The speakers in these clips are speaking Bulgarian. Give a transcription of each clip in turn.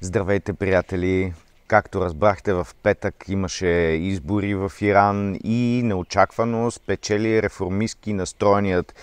Здравейте, приятели! Както разбрахте, в петък имаше избори в Иран и неочаквано спечели реформистски настроеният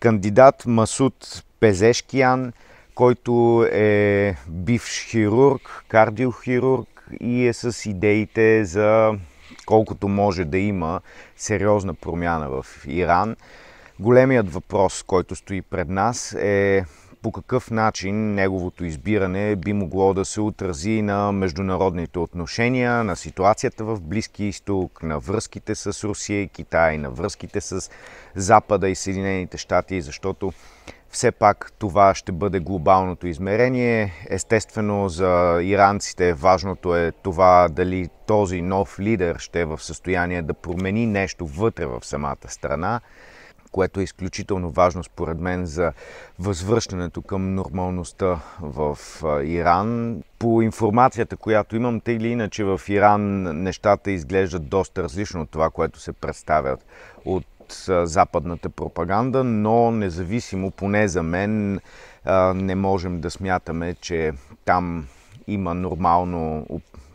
кандидат Масуд Пезешкиян, който е бивш хирург, кардиохирург и е с идеите за колкото може да има сериозна промяна в Иран. Големият въпрос, който стои пред нас е по какъв начин неговото избиране би могло да се отрази на международните отношения, на ситуацията в Близки изток, на връзките с Русия и Китай, на връзките с Запада и Съединените щати, защото все пак това ще бъде глобалното измерение. Естествено за иранците важното е това дали този нов лидер ще е в състояние да промени нещо вътре в самата страна което е изключително важно според мен за възвръщането към нормалността в Иран. По информацията, която имам, те или иначе в Иран нещата изглеждат доста различно от това, което се представят от западната пропаганда, но независимо, поне за мен, не можем да смятаме, че там има нормално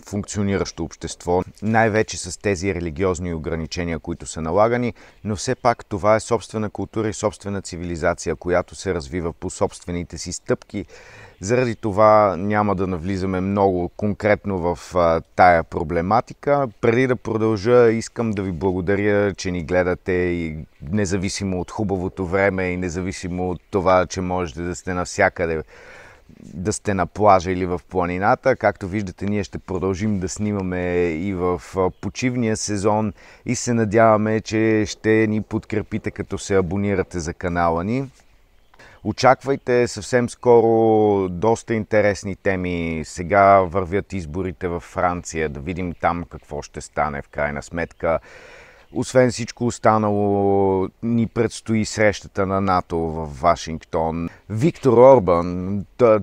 функциониращо общество, най-вече с тези религиозни ограничения, които са налагани, но все пак това е собствена култура и собствена цивилизация, която се развива по собствените си стъпки. Заради това няма да навлизаме много конкретно в а, тая проблематика. Преди да продължа, искам да ви благодаря, че ни гледате и независимо от хубавото време и независимо от това, че можете да сте навсякъде да сте на плажа или в планината. Както виждате, ние ще продължим да снимаме и в почивния сезон и се надяваме, че ще ни подкрепите като се абонирате за канала ни. Очаквайте съвсем скоро доста интересни теми. Сега вървят изборите във Франция, да видим там какво ще стане в крайна сметка. Освен всичко останало, ни предстои срещата на НАТО в Вашингтон. Виктор Орбан,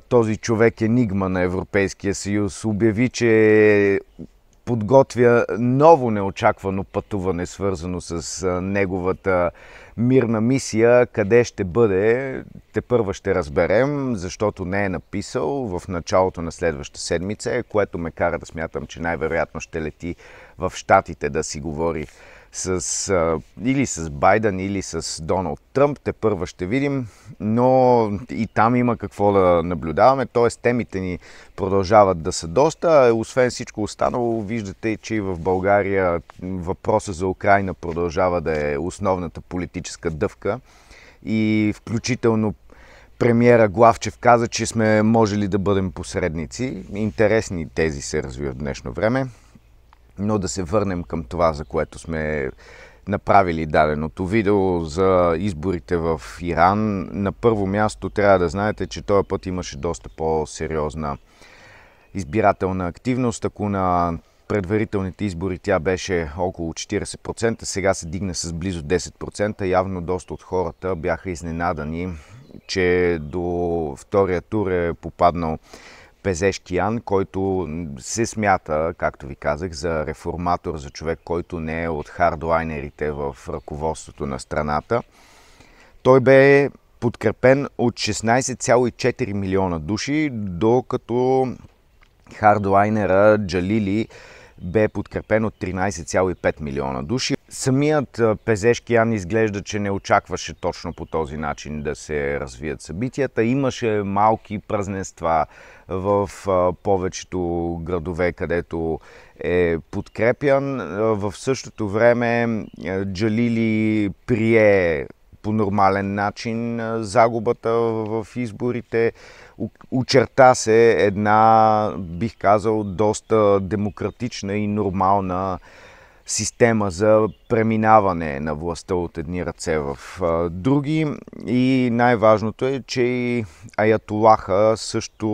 този човек енигма на Европейския съюз, обяви, че подготвя ново неочаквано пътуване, свързано с неговата мирна мисия. Къде ще бъде, те първа ще разберем, защото не е написал в началото на следващата седмица, което ме кара да смятам, че най-вероятно ще лети в Штатите да си говори с, а, или с Байден, или с Доналд Тръмп. Те първа ще видим, но и там има какво да наблюдаваме, т.е. темите ни продължават да са доста. Освен всичко останало, виждате, че и в България въпроса за Украина продължава да е основната политическа дъвка и включително премиера Главчев каза, че сме можели да бъдем посредници. Интересни тези се развиват в днешно време. Но да се върнем към това, за което сме направили даденото видео за изборите в Иран. На първо място трябва да знаете, че този път имаше доста по-сериозна избирателна активност. Ако на предварителните избори тя беше около 40%, сега се дигна с близо 10%. Явно доста от хората бяха изненадани, че до втория тур е попаднал Пезешкиян, който се смята, както ви казах, за реформатор, за човек, който не е от хардлайнерите в ръководството на страната. Той бе подкрепен от 16,4 милиона души, докато хардлайнера Джалили бе подкрепен от 13,5 милиона души. Самият Пезешкиян изглежда, че не очакваше точно по този начин да се развият събитията. Имаше малки празненства, в повечето градове, където е подкрепян. В същото време Джалили прие по нормален начин загубата в изборите. Очерта се една, бих казал, доста демократична и нормална система за преминаване на властта от едни ръце в други. И най-важното е, че и Аятолаха също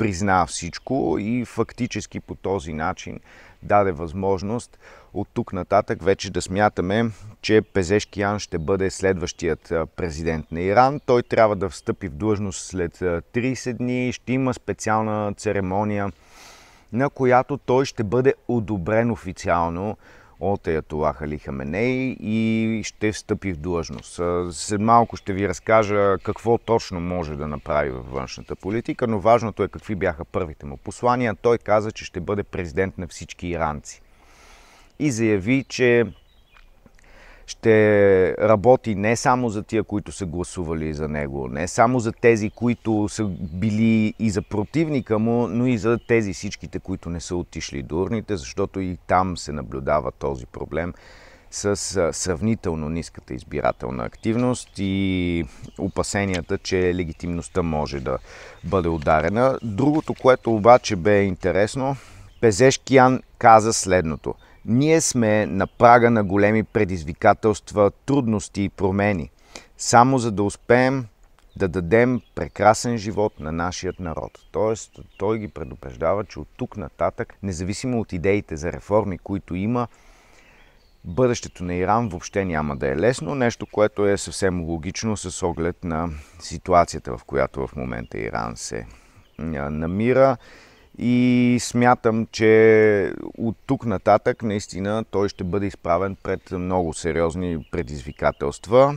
призна всичко и фактически по този начин даде възможност от тук нататък вече да смятаме, че Пезешкиян ще бъде следващият президент на Иран. Той трябва да встъпи в длъжност след 30 дни. Ще има специална церемония, на която той ще бъде одобрен официално от е Аятолах Али Хаменей и ще встъпи в длъжност. След малко ще ви разкажа какво точно може да направи във външната политика, но важното е какви бяха първите му послания. Той каза, че ще бъде президент на всички иранци. И заяви, че ще работи не само за тия, които са гласували за него, не само за тези, които са били и за противника му, но и за тези всичките, които не са отишли до урните, защото и там се наблюдава този проблем с сравнително ниската избирателна активност и опасенията, че легитимността може да бъде ударена. Другото, което обаче бе интересно, Пезешкиян каза следното – ние сме на прага на големи предизвикателства, трудности и промени, само за да успеем да дадем прекрасен живот на нашият народ. Тоест, той ги предупреждава, че от тук нататък, независимо от идеите за реформи, които има, бъдещето на Иран въобще няма да е лесно, нещо, което е съвсем логично с оглед на ситуацията, в която в момента Иран се намира и смятам, че от тук нататък наистина той ще бъде изправен пред много сериозни предизвикателства.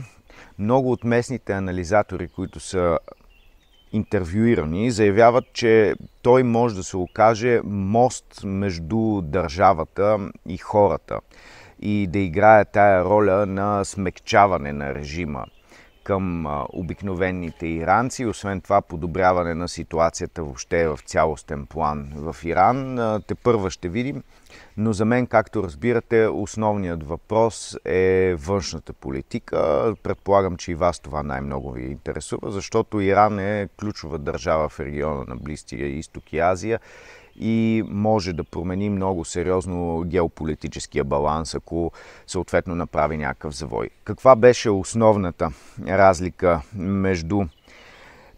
Много от местните анализатори, които са интервюирани, заявяват, че той може да се окаже мост между държавата и хората и да играе тая роля на смекчаване на режима към обикновените иранци. Освен това, подобряване на ситуацията въобще в цялостен план в Иран. Те първа ще видим. Но за мен, както разбирате, основният въпрос е външната политика. Предполагам, че и вас това най-много ви интересува, защото Иран е ключова държава в региона на Близкия изток и Азия и може да промени много сериозно геополитическия баланс, ако съответно направи някакъв завой. Каква беше основната разлика между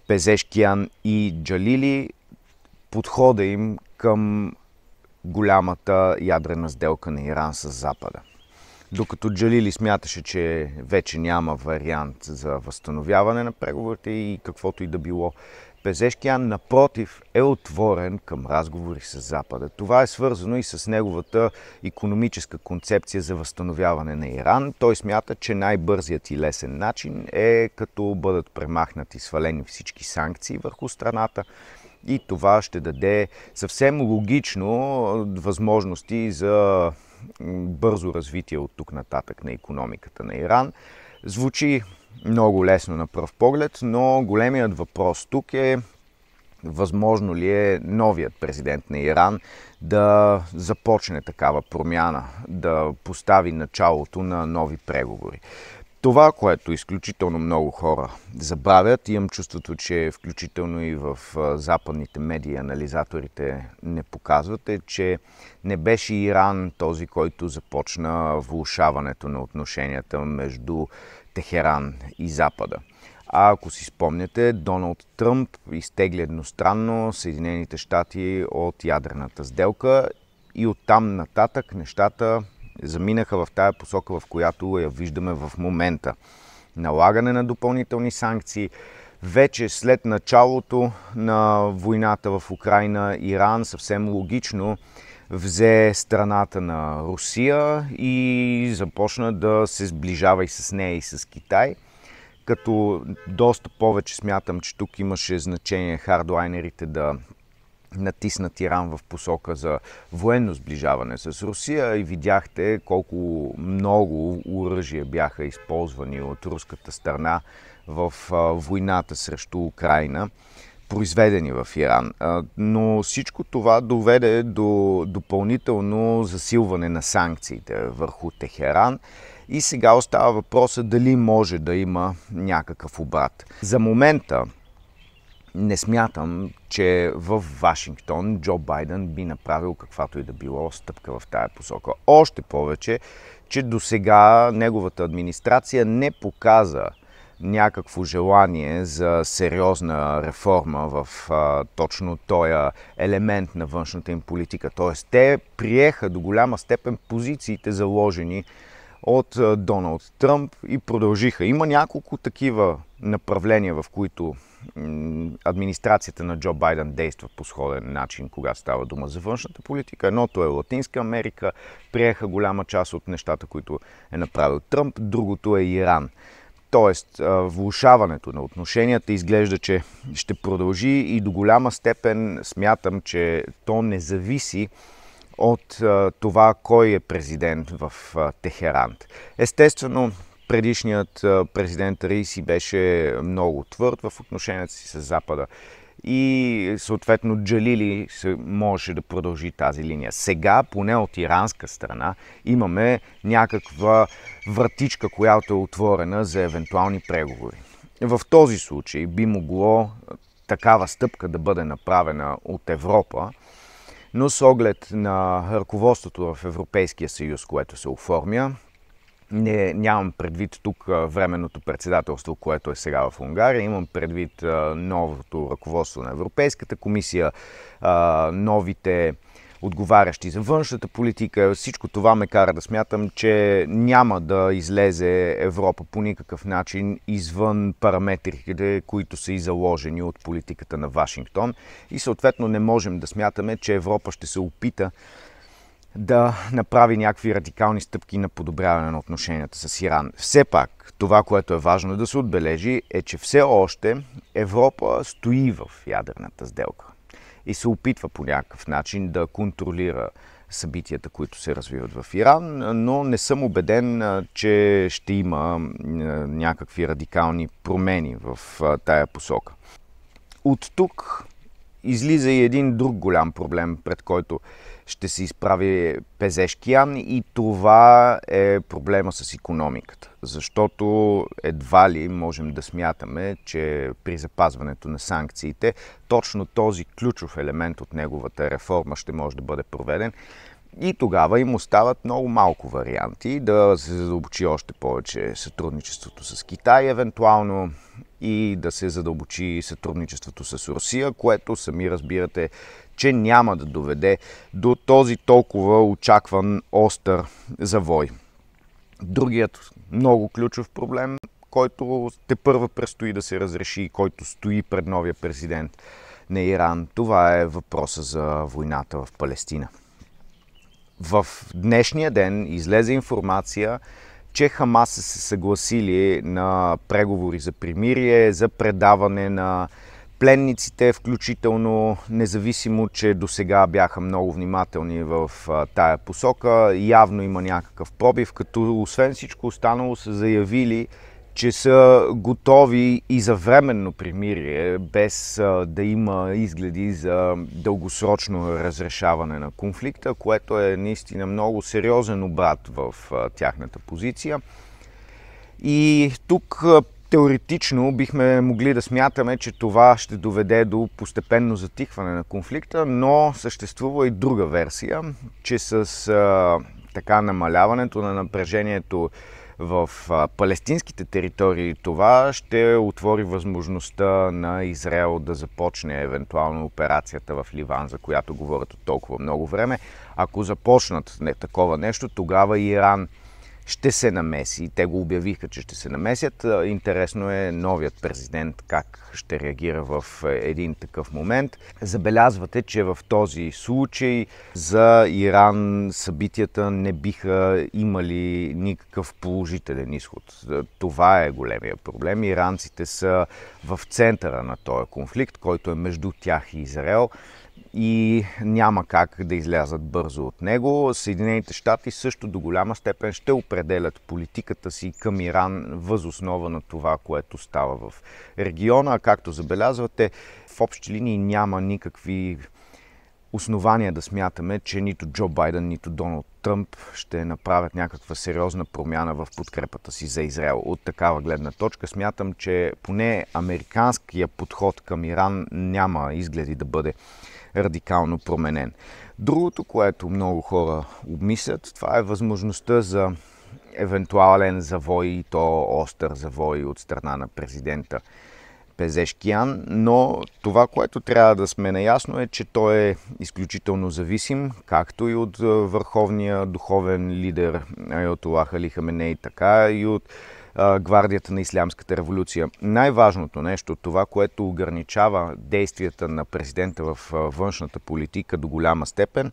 Пезешкиян и Джалили? Подхода им към голямата ядрена сделка на Иран с Запада. Докато Джалили смяташе, че вече няма вариант за възстановяване на преговорите и каквото и да било Пезешкиян, напротив, е отворен към разговори с Запада. Това е свързано и с неговата економическа концепция за възстановяване на Иран. Той смята, че най-бързият и лесен начин е като бъдат премахнати, свалени всички санкции върху страната и това ще даде съвсем логично възможности за бързо развитие от тук нататък на економиката на Иран. Звучи много лесно на пръв поглед, но големият въпрос тук е възможно ли е новият президент на Иран да започне такава промяна, да постави началото на нови преговори. Това, което изключително много хора забравят, имам чувството, че включително и в западните медии анализаторите не показват, е, че не беше Иран този, който започна влушаването на отношенията между Техеран и Запада. А ако си спомняте, Доналд Тръмп изтегли едностранно Съединените щати от ядрената сделка и оттам нататък нещата заминаха в тая посока, в която я виждаме в момента. Налагане на допълнителни санкции. Вече след началото на войната в Украина, Иран съвсем логично взе страната на Русия и започна да се сближава и с нея и с Китай – като доста повече смятам, че тук имаше значение хардлайнерите да Натиснат Иран в посока за военно сближаване с Русия и видяхте колко много оръжия бяха използвани от руската страна в войната срещу Украина, произведени в Иран. Но всичко това доведе до допълнително засилване на санкциите върху Техеран. И сега остава въпроса дали може да има някакъв обрат. За момента не смятам, че в Вашингтон Джо Байден би направил каквато и да било стъпка в тая посока. Още повече, че до сега неговата администрация не показа някакво желание за сериозна реформа в а, точно този елемент на външната им политика. Тоест, те приеха до голяма степен позициите заложени от Доналд Тръмп и продължиха. Има няколко такива направления, в които администрацията на Джо Байден действа по сходен начин, кога става дума за външната политика. Едното е Латинска Америка, приеха голяма част от нещата, които е направил Тръмп, другото е Иран. Тоест, влушаването на отношенията изглежда, че ще продължи и до голяма степен смятам, че то не зависи от това кой е президент в Техерант. Естествено, Предишният президент Риси беше много твърд в отношенията си с Запада и съответно Джалили се може да продължи тази линия. Сега, поне от иранска страна, имаме някаква вратичка, която е отворена за евентуални преговори. В този случай би могло такава стъпка да бъде направена от Европа, но с оглед на ръководството в Европейския съюз, което се оформя, не, нямам предвид тук временното председателство, което е сега в Унгария. Имам предвид новото ръководство на Европейската комисия, новите отговарящи за външната политика. Всичко това ме кара да смятам, че няма да излезе Европа по никакъв начин извън параметрите, които са и заложени от политиката на Вашингтон. И съответно не можем да смятаме, че Европа ще се опита да направи някакви радикални стъпки на подобряване на отношенията с Иран. Все пак, това, което е важно да се отбележи, е, че все още Европа стои в ядерната сделка и се опитва по някакъв начин да контролира събитията, които се развиват в Иран, но не съм убеден, че ще има някакви радикални промени в тая посока. От тук излиза и един друг голям проблем, пред който ще се изправи пезешкиян и това е проблема с економиката. Защото едва ли можем да смятаме, че при запазването на санкциите точно този ключов елемент от неговата реформа ще може да бъде проведен. И тогава им остават много малко варианти да се задълбочи още повече сътрудничеството с Китай, евентуално и да се задълбочи сътрудничеството с Русия, което сами разбирате че няма да доведе до този толкова очакван остър завой. Другият много ключов проблем, който те първа предстои да се разреши и който стои пред новия президент на Иран, това е въпроса за войната в Палестина. В днешния ден излезе информация, че Хамас са се съгласили на преговори за примирие, за предаване на Пленниците, включително, независимо, че до сега бяха много внимателни в тая посока, явно има някакъв пробив, като освен всичко останало са заявили, че са готови и за временно примирие, без да има изгледи за дългосрочно разрешаване на конфликта, което е наистина много сериозен обрат в тяхната позиция. И тук теоретично бихме могли да смятаме, че това ще доведе до постепенно затихване на конфликта, но съществува и друга версия, че с а, така намаляването на напрежението в а, палестинските територии това ще отвори възможността на Израел да започне евентуално операцията в Ливан, за която говорят от толкова много време. Ако започнат не, такова нещо, тогава Иран ще се намеси. Те го обявиха, че ще се намесят. Интересно е новият президент как ще реагира в е, един такъв момент. Забелязвате, че в този случай за Иран събитията не биха имали никакъв положителен изход. Това е големия проблем. Иранците са в центъра на този конфликт, който е между тях и Израел и няма как да излязат бързо от него. Съединените щати също до голяма степен ще определят политиката си към Иран възоснова на това, което става в региона. Както забелязвате, в общи линии няма никакви основания да смятаме, че нито Джо Байден, нито Доналд Тръмп ще направят някаква сериозна промяна в подкрепата си за Израел. От такава гледна точка смятам, че поне американския подход към Иран няма изгледи да бъде радикално променен. Другото, което много хора обмислят, това е възможността за евентуален завой и то остър завой от страна на президента Пезешкиян, но това, което трябва да сме наясно е, че той е изключително зависим, както и от е, върховния духовен лидер Айотола Хали Хаменей, така и от гвардията на Ислямската революция. Най-важното нещо, това, което ограничава действията на президента в външната политика до голяма степен,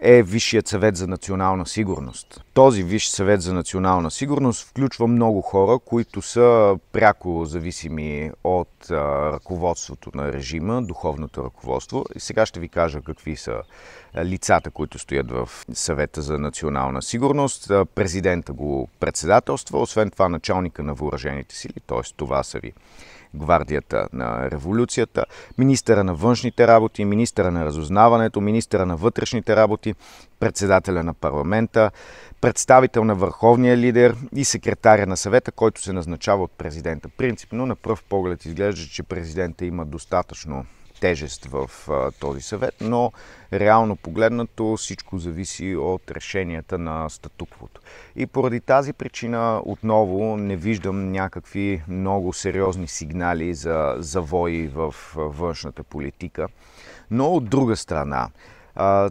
е Висшият съвет за национална сигурност. Този Висш съвет за национална сигурност включва много хора, които са пряко зависими от ръководството на режима, духовното ръководство. И сега ще ви кажа какви са лицата, които стоят в съвета за национална сигурност. Президента го председателства, освен това началника на въоръжените сили, т.е. това са ви гвардията на революцията, министъра на външните работи, министъра на разузнаването, министъра на вътрешните работи, председателя на парламента, представител на върховния лидер и секретаря на съвета, който се назначава от президента. Принципно на пръв поглед изглежда, че президента има достатъчно тежест в а, този съвет, но реално погледнато всичко зависи от решенията на статуквото. И поради тази причина отново не виждам някакви много сериозни сигнали за завои в външната политика. Но от друга страна,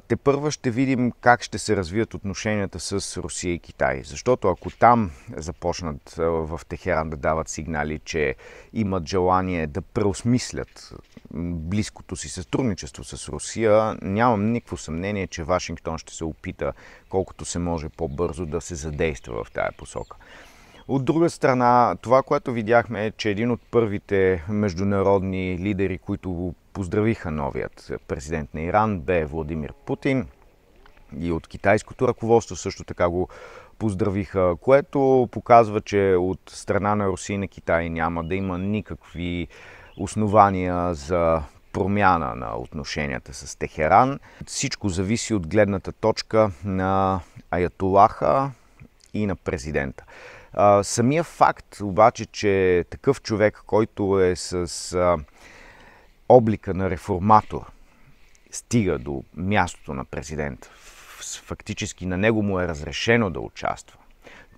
те първа ще видим как ще се развият отношенията с Русия и Китай. Защото ако там започнат в Техеран да дават сигнали, че имат желание да преосмислят близкото си сътрудничество с Русия, нямам никакво съмнение, че Вашингтон ще се опита колкото се може по-бързо да се задейства в тая посока. От друга страна, това, което видяхме е, че един от първите международни лидери, които поздравиха новият президент на Иран, бе Владимир Путин и от китайското ръководство също така го поздравиха, което показва, че от страна на Руси и на Китай няма да има никакви основания за промяна на отношенията с Техеран. Всичко зависи от гледната точка на Аятолаха и на президента. А, самия факт обаче, че такъв човек, който е с а, облика на реформатор, стига до мястото на президент, фактически на него му е разрешено да участва.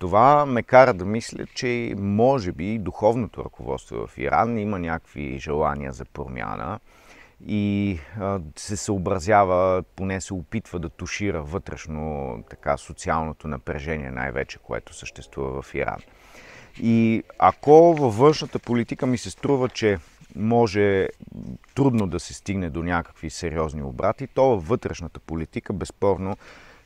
Това ме кара да мисля, че може би духовното ръководство в Иран има някакви желания за промяна и а, се съобразява, поне се опитва да тушира вътрешно така социалното напрежение, най-вече което съществува в Иран. И ако във външната политика ми се струва, че може трудно да се стигне до някакви сериозни обрати, то във вътрешната политика безспорно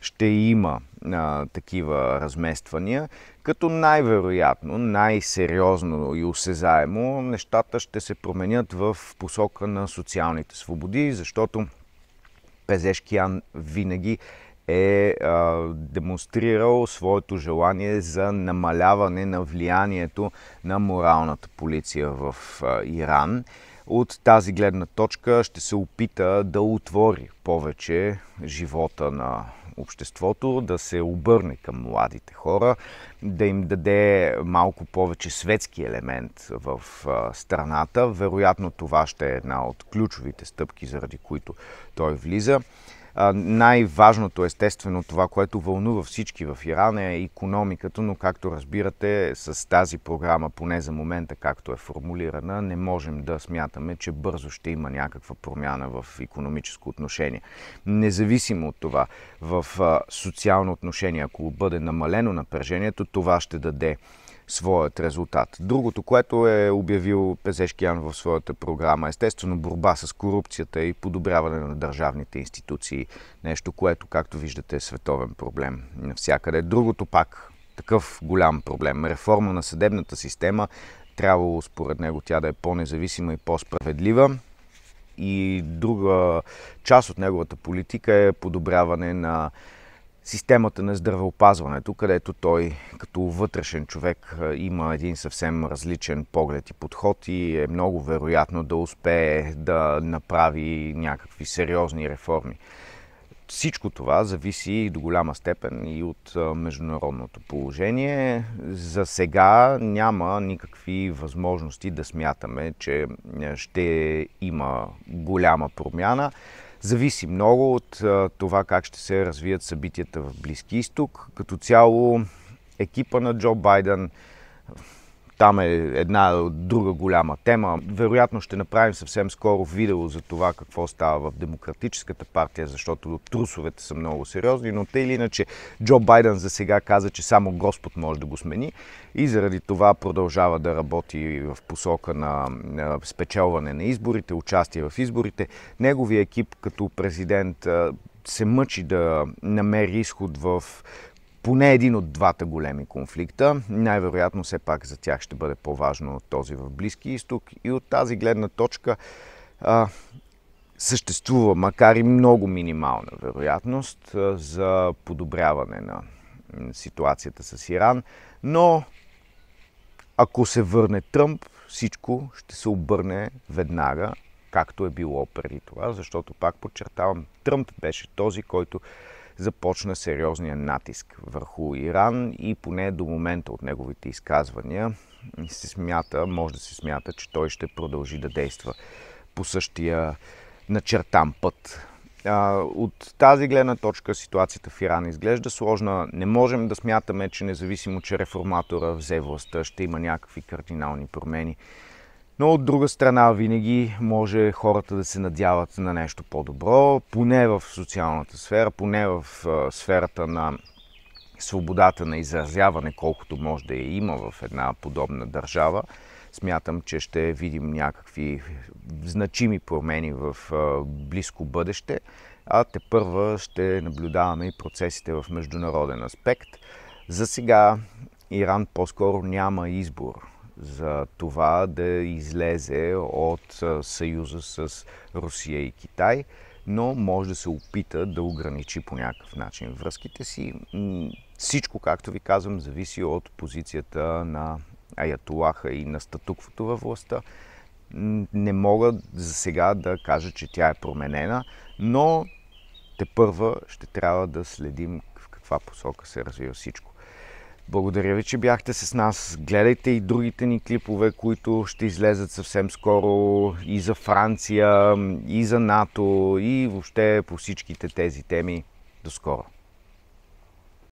ще има а, такива размествания, като най-вероятно, най-сериозно и осезаемо нещата ще се променят в посока на социалните свободи, защото Пезешкиян винаги е а, демонстрирал своето желание за намаляване на влиянието на моралната полиция в а, Иран. От тази гледна точка ще се опита да отвори повече живота на обществото, да се обърне към младите хора, да им даде малко повече светски елемент в страната. Вероятно това ще е една от ключовите стъпки, заради които той влиза. Най-важното, естествено, това, което вълнува всички в Иран е економиката, но както разбирате, с тази програма, поне за момента, както е формулирана, не можем да смятаме, че бързо ще има някаква промяна в економическо отношение. Независимо от това, в социално отношение, ако бъде намалено напрежението, това ще даде своят резултат. Другото, което е обявил Пезешкиян в своята програма, естествено борба с корупцията и подобряване на държавните институции. Нещо, което, както виждате, е световен проблем навсякъде. Другото пак такъв голям проблем. Реформа на съдебната система трябвало според него тя да е по-независима и по-справедлива. И друга част от неговата политика е подобряване на системата на здравеопазването, където той като вътрешен човек има един съвсем различен поглед и подход и е много вероятно да успее да направи някакви сериозни реформи. Всичко това зависи до голяма степен и от международното положение. За сега няма никакви възможности да смятаме, че ще има голяма промяна. Зависи много от това как ще се развият събитията в Близки изток. Като цяло екипа на Джо Байден – там е една друга голяма тема. Вероятно ще направим съвсем скоро видео за това какво става в Демократическата партия, защото трусовете са много сериозни, но те или иначе Джо Байден за сега каза, че само Господ може да го смени и заради това продължава да работи в посока на спечелване на изборите, участие в изборите. Неговия екип като президент се мъчи да намери изход в поне един от двата големи конфликта. Най-вероятно все пак за тях ще бъде по-важно от този в Близки изток. И от тази гледна точка а, съществува, макар и много минимална вероятност, а, за подобряване на ситуацията с Иран. Но ако се върне Тръмп, всичко ще се обърне веднага, както е било преди това, защото пак подчертавам, Тръмп беше този, който започна сериозния натиск върху Иран и поне до момента от неговите изказвания се смята, може да се смята, че той ще продължи да действа по същия начертан път. От тази гледна точка ситуацията в Иран изглежда сложна. Не можем да смятаме, че независимо, че реформатора взе властта, ще има някакви кардинални промени. Но от друга страна винаги може хората да се надяват на нещо по-добро, поне в социалната сфера, поне в сферата на свободата на изразяване, колкото може да я е има в една подобна държава. Смятам, че ще видим някакви значими промени в близко бъдеще, а те първа ще наблюдаваме и процесите в международен аспект. За сега Иран по-скоро няма избор за това да излезе от съюза с Русия и Китай, но може да се опита да ограничи по някакъв начин връзките си. Всичко, както ви казвам, зависи от позицията на Аятолаха и на статуквото във властта. Не мога за сега да кажа, че тя е променена, но те първа ще трябва да следим в каква посока се развива всичко. Благодаря ви, че бяхте с нас. Гледайте и другите ни клипове, които ще излезат съвсем скоро и за Франция, и за НАТО, и въобще по всичките тези теми. До скоро!